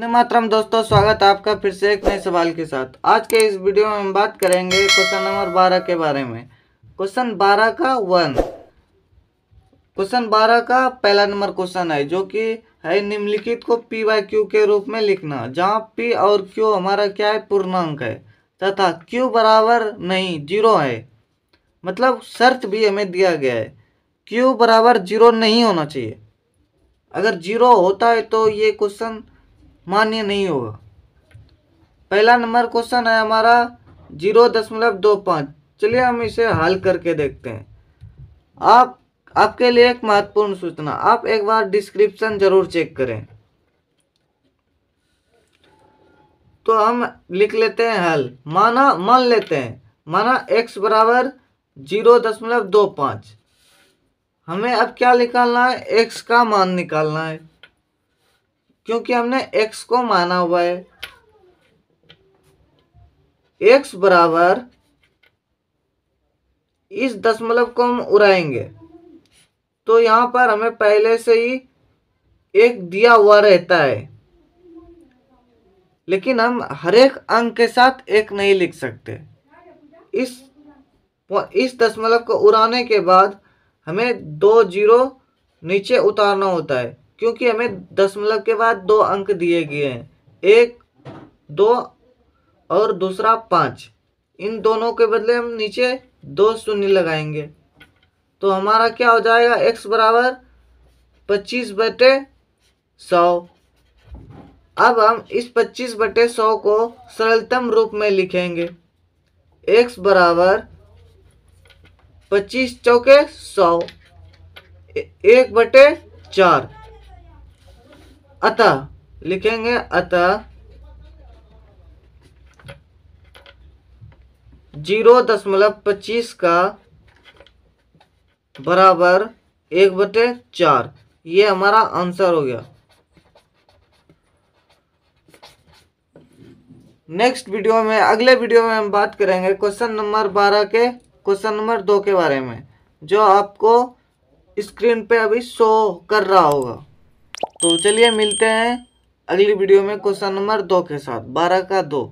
नमातरम दोस्तों स्वागत है आपका फिर से एक नए सवाल के साथ आज के इस वीडियो में हम बात करेंगे क्वेश्चन नंबर बारह के बारे में क्वेश्चन बारह का वन क्वेश्चन बारह का पहला नंबर क्वेश्चन है जो कि है निम्नलिखित को पी वाई क्यू के रूप में लिखना जहाँ पी और क्यू हमारा क्या है पूर्णांक है तथा क्यू बराबर नहीं जीरो है मतलब शर्त भी हमें दिया गया है क्यू बराबर जीरो नहीं होना चाहिए अगर जीरो होता है तो ये क्वेश्चन मान्य नहीं होगा पहला नंबर क्वेश्चन है हमारा जीरो दशमलव दो पाँच चलिए हम इसे हल करके देखते हैं आप आपके लिए एक महत्वपूर्ण सूचना आप एक बार डिस्क्रिप्शन जरूर चेक करें तो हम लिख लेते हैं हल माना मान लेते हैं माना एक्स बराबर जीरो दशमलव दो पाँच हमें अब क्या निकालना है एक्स का मान निकालना है क्योंकि हमने एक्स को माना हुआ है एक्स बराबर इस दशमलव को हम उड़ाएंगे तो यहाँ पर हमें पहले से ही एक दिया हुआ रहता है लेकिन हम हर एक अंक के साथ एक नहीं लिख सकते इस इस दशमलव को उड़ाने के बाद हमें दो जीरो नीचे उतारना होता है क्योंकि हमें दशमलव के बाद दो अंक दिए गए हैं एक दो और दूसरा पाँच इन दोनों के बदले हम नीचे दो शून्य लगाएंगे तो हमारा क्या हो जाएगा एक्स बराबर पच्चीस बटे सौ अब हम इस पच्चीस बटे सौ को सरलतम रूप में लिखेंगे एक्स बराबर पच्चीस चौके सौ एक बटे चार अतः लिखेंगे अतः जीरो दशमलव पच्चीस का बराबर एक बटे चार ये हमारा आंसर हो गया नेक्स्ट वीडियो में अगले वीडियो में हम बात करेंगे क्वेश्चन नंबर बारह के क्वेश्चन नंबर दो के बारे में जो आपको स्क्रीन पे अभी शो कर रहा होगा तो चलिए मिलते हैं अगली वीडियो में क्वेश्चन नंबर दो के साथ बारह का दो